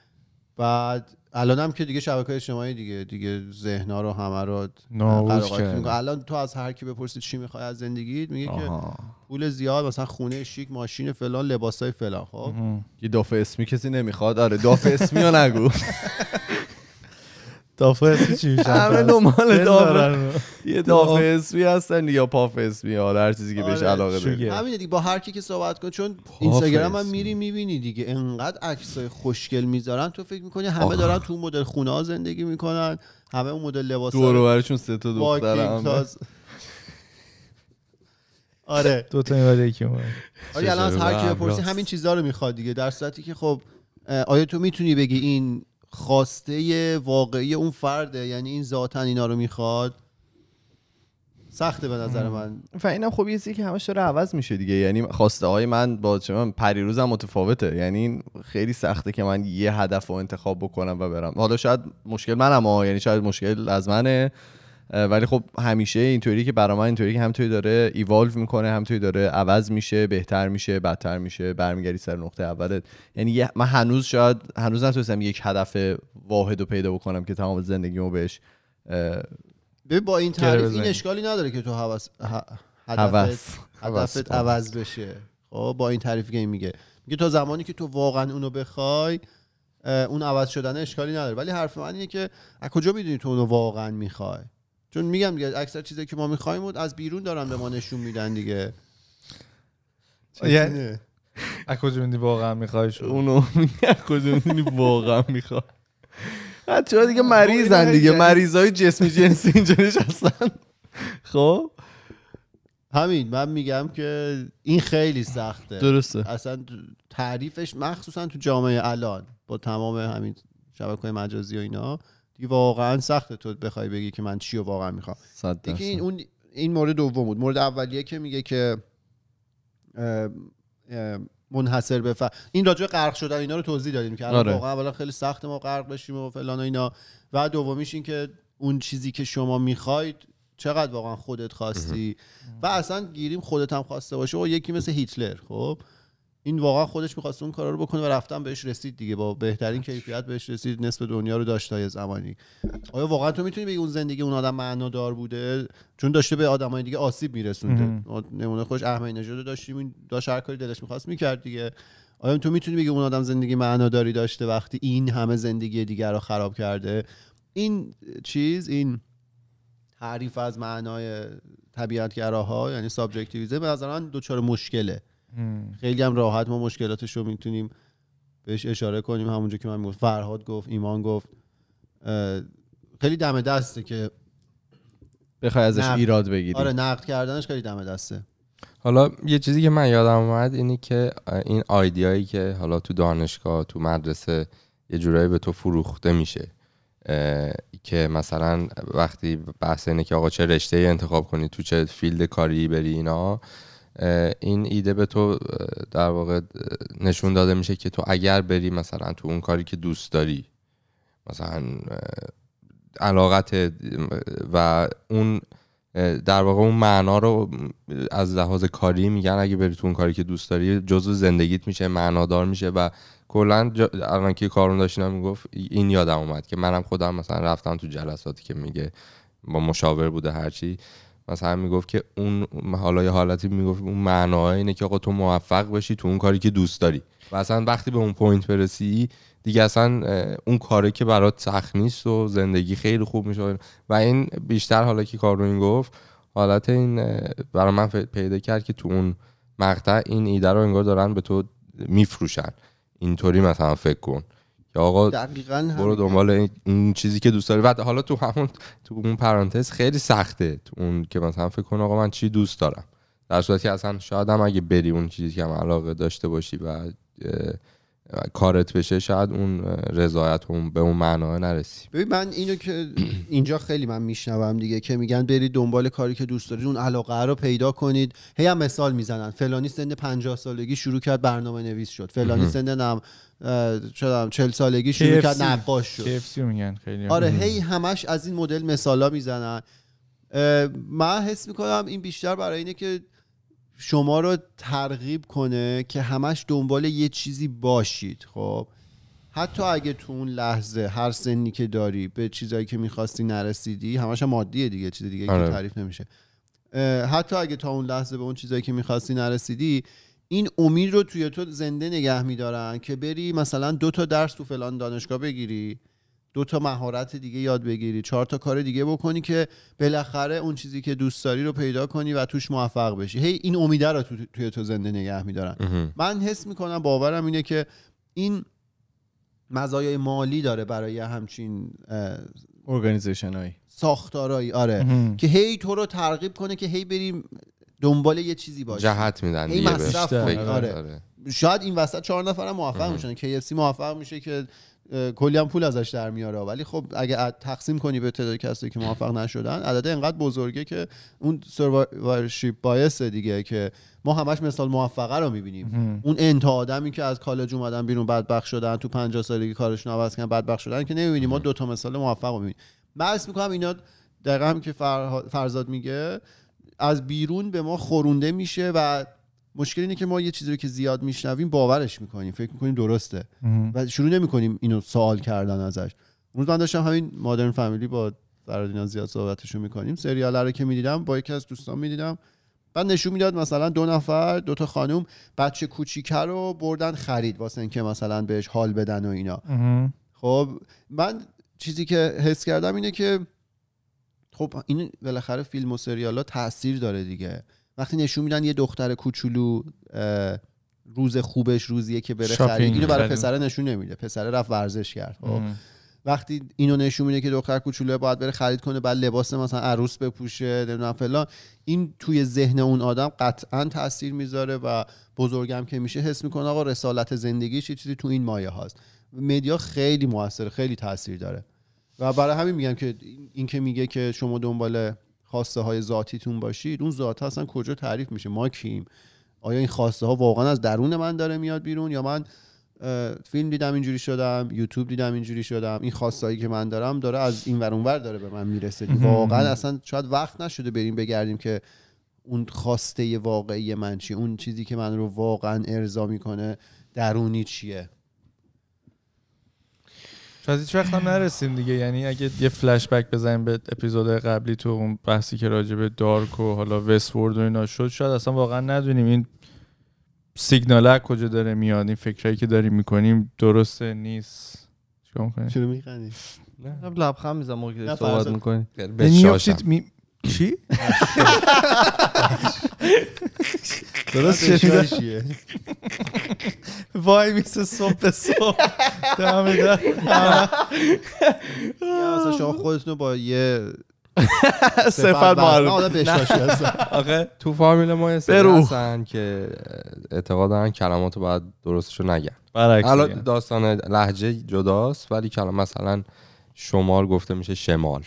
بعد الان هم که دیگه شبکه اجتماعی دیگه دیگه ذهنا رو همه رو الان تو از هر کی بپرسی چی میخوای از زندگیت میگه که پول زیاد مثلا خونه شیک ماشین فلان لباسای فلان خب یه داف اسمی کسی نمیخواد آره داف اسمی رو نگو دافه اسمی چی میشن همه دنبال یه دافه اسمی هستن یا پاف اسمی هر چیزی که بهش آره. علاقه داری همین دیگه با هر کی که صحبت کن چون اینستاگرام هم میری میبینی دیگه انقدر عکسای خوشگل میذارن تو فکر میکنی همه دارن تو مدل خونه زندگی میکنن همه اون مدل لباس دور و برشون سه تا دختر آره دو تا اینور یکی آره الان از هر کی بپرسی همین چیزا رو میخواد دیگه در صورتی که خب آیا تو میتونی بگی این خواسته واقعی اون فرده یعنی این ذاتا اینا رو میخواد سخته به نظر من و اینم خب یه که همش داره عوض میشه دیگه یعنی خواسته های من با چه پریروزم متفاوته یعنی خیلی سخته که من یه هدف رو انتخاب بکنم و برم حالا شاید مشکل منم ها یعنی شاید مشکل از منه ولی خب همیشه اینطوری که برا من اینطوری که همطوری داره ایوالو میکنه همطوری داره عوض میشه بهتر میشه بدتر میشه برمیگردی سر نقطه اولت یعنی من هنوز شاید هنوز نتونستم یک هدف واحد رو پیدا بکنم که تمام زندگیمو بهش با این تعریف این اشکالی نداره که تو حوث... هدفت هدفت عوض بشه خب با این تعریف که این میگه میگه تا زمانی که تو واقعا اونو بخوای اون عوض شدن اشکالی نداره ولی حرف من اینه که از کجا میدونی تو اونو واقعا میخوای چون میگم دیگه اکثر چیزی که ما میخوایم بود از بیرون دارن به ما نشون میدن دیگه یعنی از کجا میدی واقعا میخوای اونو از کجا واقعا میخوای بچه‌ها دیگه مریضن دیگه یعنی- مریضای جسمی جنسی اینجا نشستن خب همین من میگم که این خیلی سخته درسته اصلا تعریفش مخصوصا تو جامعه الان با تمام همین شبکه مجازی و اینا دیگه واقعا سخته تو بخوای بگی که من چی رو واقعا میخوام دیگه این اون این مورد دوم بود مورد اولیه که میگه که منحصر به این راجع غرق شدن اینا رو توضیح دادیم که آره. واقعا اولا خیلی سخت ما غرق بشیم و فلان و اینا و دومیش این که اون چیزی که شما میخواید چقدر واقعا خودت خواستی و اصلا گیریم خودت هم خواسته باشه و یکی مثل هیتلر خب این واقعا خودش میخواست اون کارا رو بکنه و رفتم بهش رسید دیگه با بهترین کیفیت بهش رسید نصف دنیا رو داشت های زمانی آیا واقعا تو میتونی بگی اون زندگی اون آدم معنادار بوده چون داشته به آدمای دیگه آسیب میرسونده نمونه خوش احمدی نژاد داشتیم این داشت هر کاری دلش میخواست میکرد دیگه آیا تو میتونی بگی اون آدم زندگی معناداری داشته وقتی این همه زندگی دیگر رو خراب کرده این چیز این تعریف از معنای گراها یعنی سابجکتیویزه به نظر من مشکله خیلی هم راحت ما مشکلاتش رو میتونیم بهش اشاره کنیم همونجا که من میگفت فرهاد گفت ایمان گفت خیلی دم دسته که بخوای ازش نقد. ایراد بگیری آره نقد کردنش خیلی دم دسته حالا یه چیزی که من یادم اومد اینه که این آیدیایی که حالا تو دانشگاه تو مدرسه یه جورایی به تو فروخته میشه که مثلا وقتی بحث اینه که آقا چه رشته ای انتخاب کنی تو چه فیلد کاری بری اینا این ایده به تو در واقع نشون داده میشه که تو اگر بری مثلا تو اون کاری که دوست داری مثلا علاقت و اون در واقع اون معنا رو از لحاظ کاری میگن اگه بری تو اون کاری که دوست داری جزو زندگیت میشه معنادار میشه و کلا الان که کارون داشتی میگفت این یادم اومد که منم خودم مثلا رفتم تو جلساتی که میگه با مشاور بوده هرچی مثلا میگفت که اون حالا یه حالتی میگفت اون معناه اینه که آقا تو موفق بشی تو اون کاری که دوست داری و اصلا وقتی به اون پوینت برسی دیگه اصلا اون کاری که برات سخت نیست و زندگی خیلی خوب میشه و این بیشتر حالا که این گفت حالت این برای من پیدا کرد که تو اون مقطع این ایده رو انگار دارن به تو میفروشن اینطوری مثلا فکر کن یا آقا برو دنبال اون چیزی که دوست داری و حالا تو همون تو اون پرانتز خیلی سخته تو اون که مثلا فکر کن آقا من چی دوست دارم در صورتی که اصلا شاید هم اگه بری اون چیزی که هم علاقه داشته باشی و کارت بشه شاید اون رضایت اون به اون معنا نرسی ببین من اینو که اینجا خیلی من میشنوم دیگه که میگن برید دنبال کاری که دوست دارید اون علاقه رو پیدا کنید هی هم مثال میزنن فلانی سن 50 سالگی شروع کرد برنامه نویس شد فلانی سن شدم چل سالگی شروع کرد نقاش شد میگن خیلی آره هی همش از این مدل مثالا میزنن من حس میکنم این بیشتر برای اینه که شما رو ترغیب کنه که همش دنبال یه چیزی باشید خب حتی اگه تو اون لحظه هر سنی که داری به چیزایی که میخواستی نرسیدی همش مادیه دیگه چیز دیگه که آره. تعریف نمیشه حتی اگه تا اون لحظه به اون چیزایی که میخواستی نرسیدی این امید رو توی تو زنده نگه میدارن که بری مثلا دو تا درس تو فلان دانشگاه بگیری دو تا مهارت دیگه یاد بگیری چهار تا کار دیگه بکنی که بالاخره اون چیزی که دوست داری رو پیدا کنی و توش موفق بشی هی این امیده رو توی تو زنده نگه میدارن من حس میکنم باورم اینه که این مزایای مالی داره برای همچین ارگانیزیشن ساختارایی آره که هی تو رو ترغیب کنه که هی بریم دنبال یه چیزی باشه جهت میدن این یعنی مصرف آره. آره. شاید این وسط چهار نفرم موفق میشن سی موفق میشه که کلی هم پول ازش در میاره ولی خب اگه تقسیم کنی به تعداد کسی که موفق نشدن عدد اینقدر بزرگه که اون سروایورشیپ بایس دیگه که ما همش مثال موفقه رو میبینیم اون انت آدمی که از کالج اومدن بیرون بدبخت شدن تو 50 سالگی کارشون عوض کردن بدبخت شدن که نمیبینیم ما دو تا مثال موفق رو میبینیم بحث میکنم اینا دقیقا هم که فرزاد میگه از بیرون به ما خورونده میشه و مشکل اینه که ما یه چیزی رو که زیاد میشنویم باورش میکنیم فکر میکنیم درسته و شروع نمیکنیم اینو سوال کردن ازش امروز من داشتم همین مادرن فامیلی با فرادینا زیاد صحبتشو میکنیم سریال رو که میدیدم با یکی از دوستان میدیدم بعد نشون میداد مثلا دو نفر دو تا خانم بچه کوچیکه رو بردن خرید واسه اینکه مثلا بهش حال بدن و اینا خب من چیزی که حس کردم اینه که خب این بالاخره فیلم و سریال ها تاثیر داره دیگه وقتی نشون میدن یه دختر کوچولو روز خوبش روزیه که بره خرید اینو برای پسره نشون نمیده پسره رفت ورزش کرد خب. وقتی اینو نشون میده که دختر کوچولو باید بره خرید کنه بعد لباس مثلا عروس بپوشه نمیدونم فلان این توی ذهن اون آدم قطعا تاثیر میذاره و بزرگم که میشه حس میکنه آقا رسالت زندگیش یه چیزی تو این مایه هاست مدیا خیلی موثر خیلی تاثیر داره و برای همین میگم که این که میگه که شما دنبال خواسته های ذاتیتون باشید اون ذات اصلا کجا تعریف میشه ما کیم آیا این خواسته ها واقعا از درون من داره میاد بیرون یا من فیلم دیدم اینجوری شدم یوتیوب دیدم اینجوری شدم این خواستایی که من دارم داره از این ور اونور داره به من میرسه واقعا اصلا شاید وقت نشده بریم بگردیم که اون خواسته واقعی من چی؟ اون چیزی که من رو واقعا ارضا میکنه درونی چیه شاید هیچ وقت هم نرسیم دیگه یعنی اگه یه فلش بک بزنیم به اپیزود قبلی تو اون بحثی که راجع به دارک و حالا وست ورد و اینا شد شاید اصلا واقعا ندونیم این سیگنال کجا داره میاد این فکرایی که داریم میکنیم درسته نیست چیکار میکنی چرا لبخند موقعی که یعنی چی درست چیزیه وای میسه صبح به صبح دمه اصلا شما خودتون با یه صفت معروف آخه تو فامیل ما هستن که اعتقاد دارن کلماتو باید درستشو نگن الان داستان لحجه جداست ولی کلام مثلا شمال گفته میشه شمال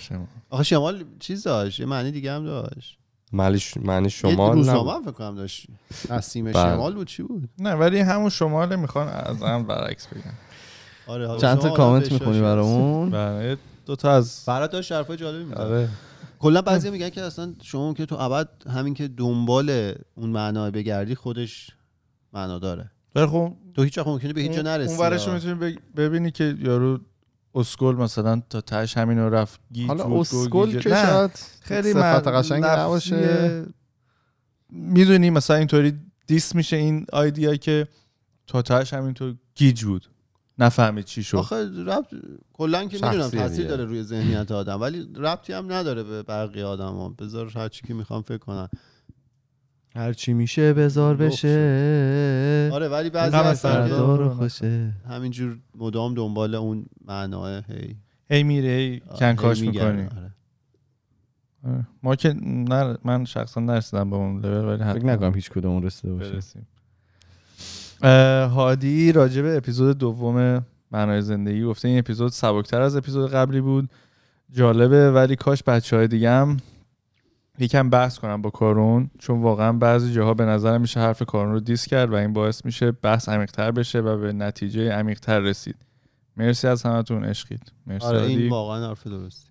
آخه شمال چیز داشت یه معنی دیگه هم داشت معنی شمال روزنامه هم کنم داشت نسیم بله. شمال بود چی بود نه ولی همون شماله میخوان از هم برعکس بگن آره چند تا کامنت میخونی برامون بله دو تا از برات داشت حرفای جالبی میزنه آره. کلا بعضی میگن که اصلا شما که تو ابد همین که دنبال اون معنا بگردی خودش معنا داره ولی خب تو هیچ وقت ممکنه به هیچ جا نرسی اون ورش میتونی ببینی که یارو اسکل مثلا تا تاش همین رو رفت گیج حالا اسکل که شاید خیلی صفت قشنگ میدونی مثلا اینطوری دیس میشه این آیدیا که تا تاش همینطور گیج بود نفهمید چی شد آخه ربط کلان که میدونم تاثیر داره روی ذهنیت آدم ولی ربطی هم نداره به بقیه آدما بذار هر چی که میخوام فکر کنم هر چی میشه بزار بشه آره ولی بعضی از سردار خوشه همینجور مدام دنبال اون معناه هی هی میره هی آره، کنکاش میکنی آره. آره. ما که من شخصا نرسیدم به اون لول ولی فکر نکنم هیچ کدوم رسیده باشه هادی راجع اپیزود دوم معنای زندگی گفته این اپیزود سبکتر از اپیزود قبلی بود جالبه ولی کاش بچه های دیگه هم یکم بحث کنم با کارون چون واقعا بعضی جاها به نظرم میشه حرف کارون رو دیس کرد و این باعث میشه بحث عمیقتر بشه و به نتیجه عمیقتر رسید مرسی از همتون عشقید مرسی آره این واقعا حرف درست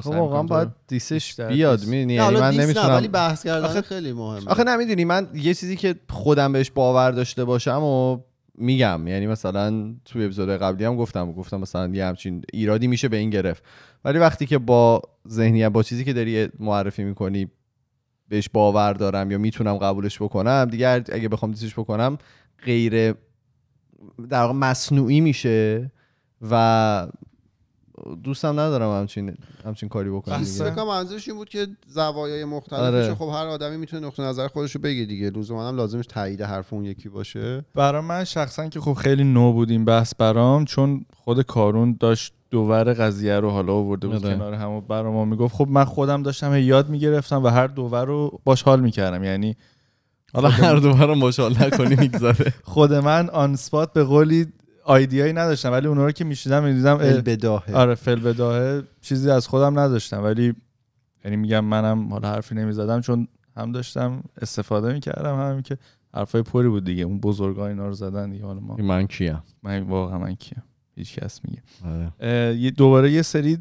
خب واقعا باید دیسش بیاد میدونی یعنی من نمیتونم ولی بحث کردن خیلی مهمه آخه نمیدونی من یه چیزی که خودم بهش باور داشته باشم و میگم یعنی مثلا توی اپیزود قبلی هم گفتم گفتم مثلا یه همچین ایرادی میشه به این گرفت ولی وقتی که با ذهنیت با چیزی که داری معرفی میکنی بهش باور دارم یا میتونم قبولش بکنم دیگر اگه بخوام دیسش بکنم غیر در واقع مصنوعی میشه و دوستم ندارم همچین همچین کاری بکنم دیگه منظورش این بود که زوایای مختلفش آره. خب هر آدمی میتونه نقطه نظر خودش رو بگه دیگه لزوما هم لازمش تایید حرف اون یکی باشه برای من شخصا که خب خیلی نو بود این بحث برام چون خود کارون داشت دوور قضیه رو حالا آورده بود آره. کنار هم و میگفت خب من خودم داشتم یاد میگرفتم و هر دوور رو باش حال میکردم یعنی حالا هر دوباره مشال نکنی میگذاره خود من آن سپات به قولی آیدیایی نداشتم ولی اونا رو که میشیدم میدیدم بداهه آره بداهه چیزی از خودم نداشتم ولی یعنی میگم منم حالا حرفی نمیزدم چون هم داشتم استفاده میکردم همین که حرفای پوری بود دیگه اون بزرگا اینا رو زدن دیگه حالا ما من کیم من واقعا من کیم هیچ میگه آره. دوباره یه سری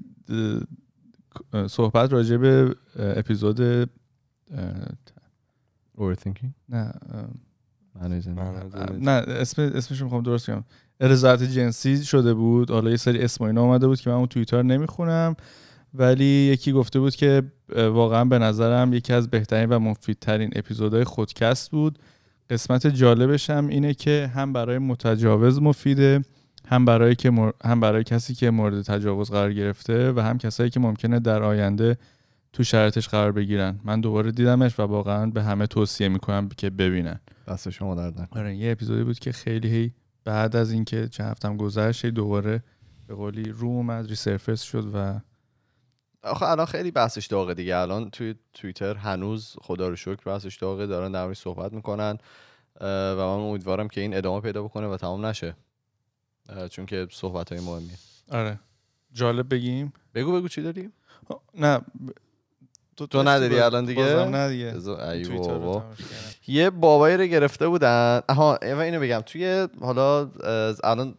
صحبت راجع به اپیزود Overthinking؟ نه نه اسم اسمش میخوام درست کنم رضایت جنسی شده بود حالا یه سری اسم اینا اومده بود که من اون توییتر نمیخونم ولی یکی گفته بود که واقعا به نظرم یکی از بهترین و مفیدترین اپیزودهای خودکست بود قسمت جالبش هم اینه که هم برای متجاوز مفیده هم برای که هم برای کسی که مورد تجاوز قرار گرفته و هم کسایی که ممکنه در آینده تو شرطش قرار بگیرن من دوباره دیدمش و واقعا به همه توصیه میکنم که ببینن دست شما در آره یه اپیزودی بود که خیلی هی بعد از اینکه چند هفتم گذشت دوباره به قولی رو اومد ریسرفس شد و آخه الان خیلی بحثش داغه دیگه الان توی توییتر هنوز خدا رو شکر بحثش داغه دارن در صحبت میکنن و من امیدوارم که این ادامه پیدا بکنه و تمام نشه چون که صحبت های مهمیه آره جالب بگیم بگو بگو چی داریم نه تو, نداری الان دیگه بازم نه بابا. یه بابایی رو گرفته بودن آها اینو بگم توی حالا الان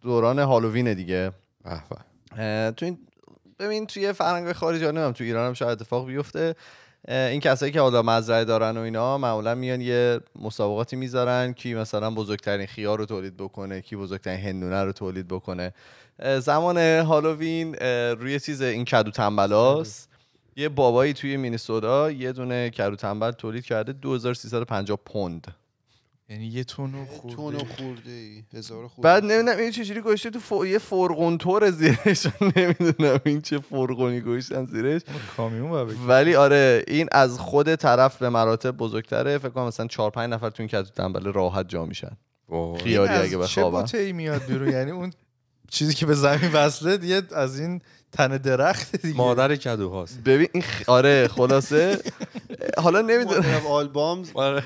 دوران هالووین دیگه تو ببین توی فرنگ خارجی هم آره، تو ایران هم شاید اتفاق بیفته این کسایی که حالا مزرعه دارن و اینا معمولا میان یه مسابقاتی میذارن کی مثلا بزرگترین خیار رو تولید بکنه کی بزرگترین هندونه رو تولید بکنه زمان هالووین روی چیز این کدو تنبلاست یه بابایی توی مینیسودا یه دونه کرو تنبل تولید کرده 2350 پوند یعنی یه تونو خورده تونو خورده ای هزار خورده بعد نمیدونم این چجوری گوشته تو فو... یه فرقون زیرش نمیدونم این چه فرقونی گوشتن زیرش کامیون ولی آره این از خود طرف به مراتب بزرگتره فکر کنم مثلا 4 5 نفر تو این کتو تنبل راحت جا میشن خیالی اگه بخوام چه ای میاد بیرون یعنی اون چیزی که به زمین وصله دیگه از این تن درخت دیگه مادر کدوهاست ببین این خ... آره خلاصه حالا نمیدونم آلبوم آره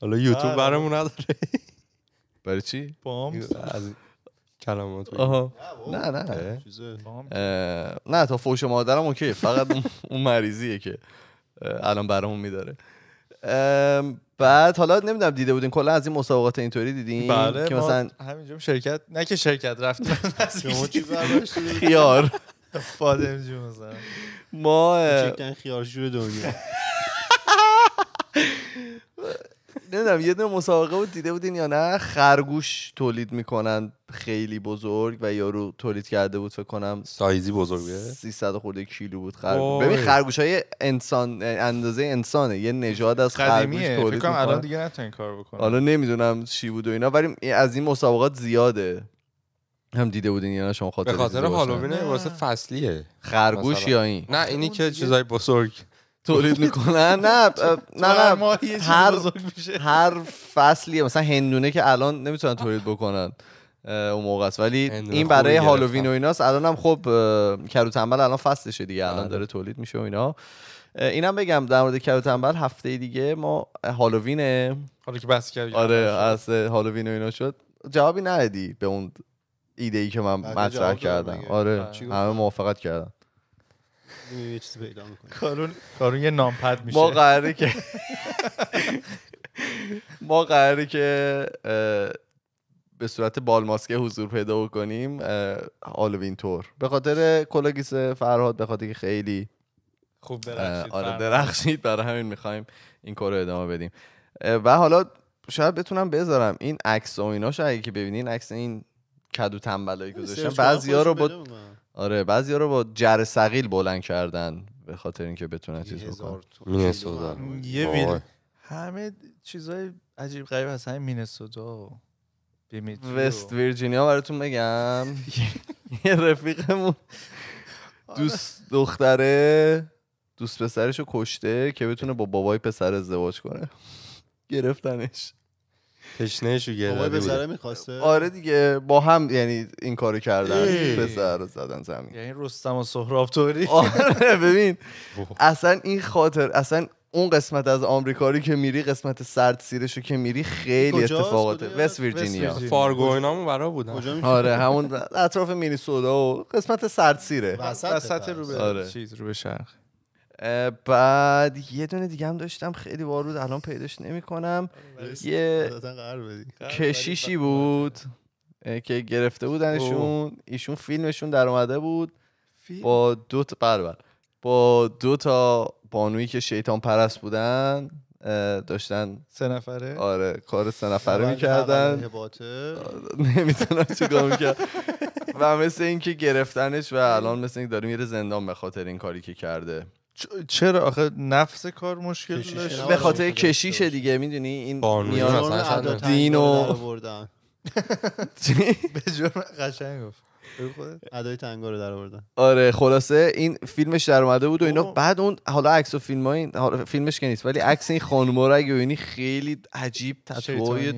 حالا یوتیوب آره. برامون نداره برای چی بامز از کلمات نه نه نه تا فوش مادرم اوکی فقط اون مریضیه که الان برامون میداره بعد حالا نمیدونم دیده بودین کلا از این مسابقات اینطوری دیدین بله که مثلا همینجا شرکت نه که شرکت رفتن خیار فادم جون مثلا ما خیارشور دنیا نمیدونم یه دونه مسابقه بود دیده بودین یا نه خرگوش تولید میکنن خیلی بزرگ و یارو تولید کرده بود فکر کنم سایزی بزرگه 300 خورده کیلو بود خرگوش ببین خرگوش های انسان اندازه انسانه یه نژاد از خرگوش تولید فکر کنم الان دیگه نتون کار بکنه حالا نمیدونم چی بود و اینا ولی از این مسابقات زیاده هم دیده بودین یا نه شما خاطر به خاطر واسه فصلیه خرگوش یا این نه اینی که چیزای بزرگ تولید میکنن نه نه نه هر هر فصلی مثلا هندونه که الان نمیتونن تولید بکنن اون موقع است ولی این برای هالووین و ایناست الان هم خب کرو تنبل الان فصلشه دیگه الان آره. داره تولید میشه و اینا اینم بگم در مورد کرو تنبل هفته دیگه ما هالووینه حالا که بس کردی آره،, آره از هالووین و اینا شد جوابی ندی به اون ایده ای که من بله، مطرح کردم آره, آره. همه موافقت کردم یه چیزی پیدا کارون کارون یه نامپد میشه ما قراره که ما قراره که به صورت بالماسکه حضور پیدا کنیم آلوین تور به خاطر کلاگیس فرهاد به خاطر که خیلی خوب درخشید آره، درخشید برای همین میخوایم این کار رو ادامه بدیم و حالا شاید بتونم بذارم این عکس و ایناش اگه که ببینین عکس این کدو تنبلایی گذاشتم ها رو با آره بعضی رو با جر سقیل بلند کردن به خاطر اینکه بتونه چیز بکنه یه همه چیزای عجیب غریب هست همین مینسودا وست ویرجینیا براتون بگم یه رفیقمون دوست آره. دختره دوست پسرش رو کشته که بتونه با بابای پسر ازدواج کنه گرفتنش تشنهشو گرده بزره میخواسته آره دیگه با هم یعنی این کارو کردن پسر رو زدن زمین یعنی رستم و سهراب توری آره ببین اصلا این خاطر اصلا اون قسمت از آمریکایی که میری قسمت سرد سیرشو که میری خیلی اتفاقاته وست ویرجینیا فارگو هم برا بودن آره همون اطراف مینیسوتا و قسمت سرد سیره وسط رو به آره. چیز رو به شرق بعد یه دونه دیگه هم داشتم خیلی وارود الان پیداش نمیکنم یه کشیشی بود که گرفته بودنشون ایشون فیلمشون در اومده بود با دو تا بربر بله، بله. با دو تا بانویی که شیطان پرست بودن داشتن سه نفره آره کار سه نفره میکردن آره، نمیتونم چیکار میکرد و مثل اینکه گرفتنش و الان مثل اینکه داره میره زندان به خاطر این کاری که کرده چرا آخه نفس کار مشکل داشت به خاطر کشیشه دیگه میدونی این میان دین و به جرم قشنگ گفت ادای تنگا رو در آوردن آره خلاصه این فیلمش در اومده بود و اینا بعد اون حالا عکس و فیلم های این فیلمش که نیست ولی عکس این مرغی رو اگه خیلی عجیب تطوری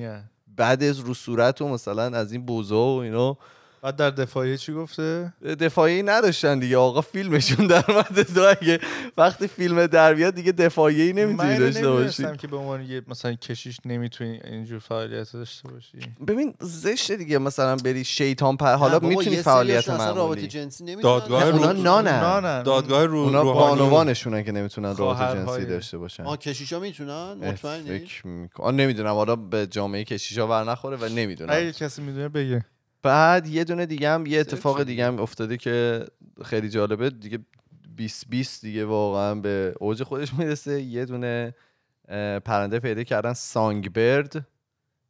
بعد از رو صورت و مثلا از این بوزا و اینا بعد در دفاعی چی گفته؟ دفاعی نداشتن دیگه آقا فیلمشون در مده تو اگه وقتی فیلم در بیاد دیگه دفاعی نمیتونی داشته باشی که به عنوان یه مثلا کشیش نمیتونی اینجور فعالیت داشته باشی ببین زشت دیگه مثلا بری شیطان پر حالا میتونی فعالیت معمولی دادگاه رو... نه نه. دادگاه رو اونا بانوانشونن که نمیتونن رابطه جنسی داشته باشن آ کشیشا میتونن مطمئنی فکر نمیدونم حالا به جامعه کشیشا ور نخوره و نمیدونم اگه کسی میدونه بگه بعد یه دونه دیگه هم یه اتفاق دیگه هم افتاده که خیلی جالبه دیگه 20 20 دیگه واقعا به اوج خودش میرسه یه دونه پرنده پیدا کردن سانگ برد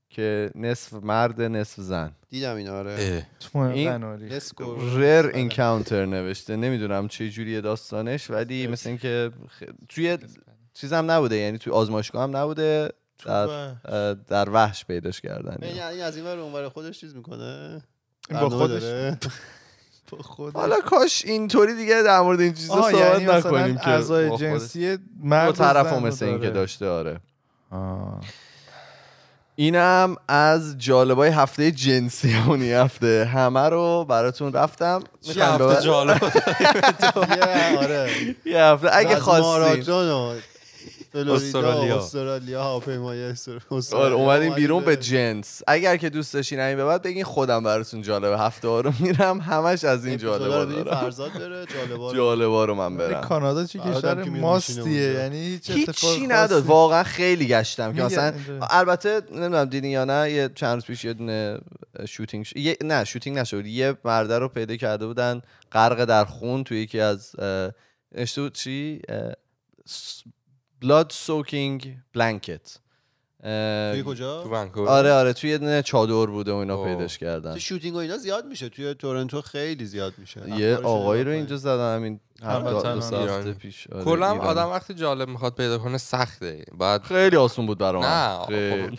که نصف مرد نصف زن دیدم آره. این آره این رر اینکاونتر نوشته نمیدونم چه جوری داستانش ولی مثل اینکه خ... توی چیزم نبوده یعنی توی آزمایشگاه هم نبوده در, در وحش پیداش کردن یعنی از این اون خودش چیز میکنه با خودش حالا کاش اینطوری دیگه در مورد این چیزا صحبت یعنی نکنیم که اعضای جنسی مرد طرف مثل این که داشته آره اینم از جالبای هفته جنسی اونی هفته همه رو براتون رفتم چی هفته جالب آره. یه هفته اگه خواستیم استرالیا استرالیا هاپیمای استرالیا آره، آره، اومدیم بیرون به جنس اگر که دوست داشتین این به بعد بگین خودم براتون جالبه هفته ها رو میرم همش از این جالبا دارم فرزاد بره جالبا رو من برم کانادا چی آره، کشور ماستیه یعنی هیچ نداد واقعا خیلی گشتم که مثلا البته نمیدونم دیدین یا نه یه چند روز پیش یه دونه شوتینگ نه شوتینگ نشد یه مرده رو پیدا کرده بودن غرق در خون توی یکی از اشتو چی بلاد سوکینگ بلانکت توی کجا؟ تو ونکوور آره آره توی یه دونه چادر بوده و اینا پیداش کردن تو شوتینگ و اینا زیاد میشه توی تورنتو خیلی زیاد میشه یه آقایی رو اینجا زدن همین پیش آره، کلا آدم وقتی جالب میخواد پیدا کنه سخته بعد خیلی آسون بود برام نه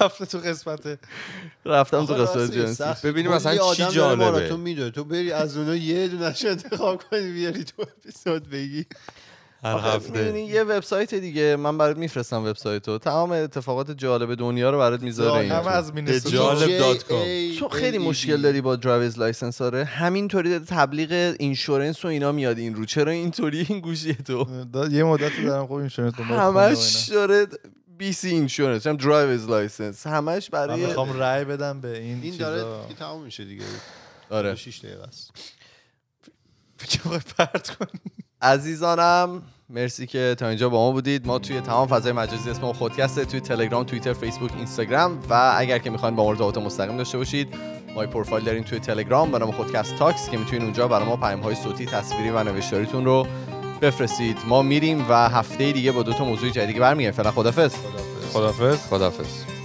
رفته تو قسمت رفتم تو قسمت جنسی ببینیم خب، مثلا چی جالبه تو میدونی تو بری از اونها یه دونه انتخاب کنی بیاری تو اپیزود بگی هر هفته یه وبسایت دیگه من برات میفرستم وبسایتو تمام اتفاقات جالب دنیا رو برات میذاره این از جالب دات تو خیلی مشکل داری با درایوز لایسنس آره همینطوری تبلیغ اینشورنس و اینا میاد این رو چرا اینطوری این گوشی تو یه مدتی دارم خب اینشورنس همش داره بی سی اینشورنس هم درایوز لایسنس همش برای من میخوام بدم به این این داره تمام میشه دیگه آره 6 دقیقه است چرا پرت کنی عزیزانم مرسی که تا اینجا با ما بودید ما توی تمام فضای مجازی اسم خودکسته توی تلگرام توییتر فیسبوک اینستاگرام و اگر که میخواین با ما ارتباط مستقیم داشته باشید ما پروفایل داریم توی تلگرام به نام خودکست تاکس که میتونید اونجا برای ما پیام های صوتی تصویری و نوشتاریتون رو بفرستید ما میریم و هفته دیگه با دو تا موضوع جدیدی برمیگردیم فعلا خدافظ خدافظ خدافظ خدافظ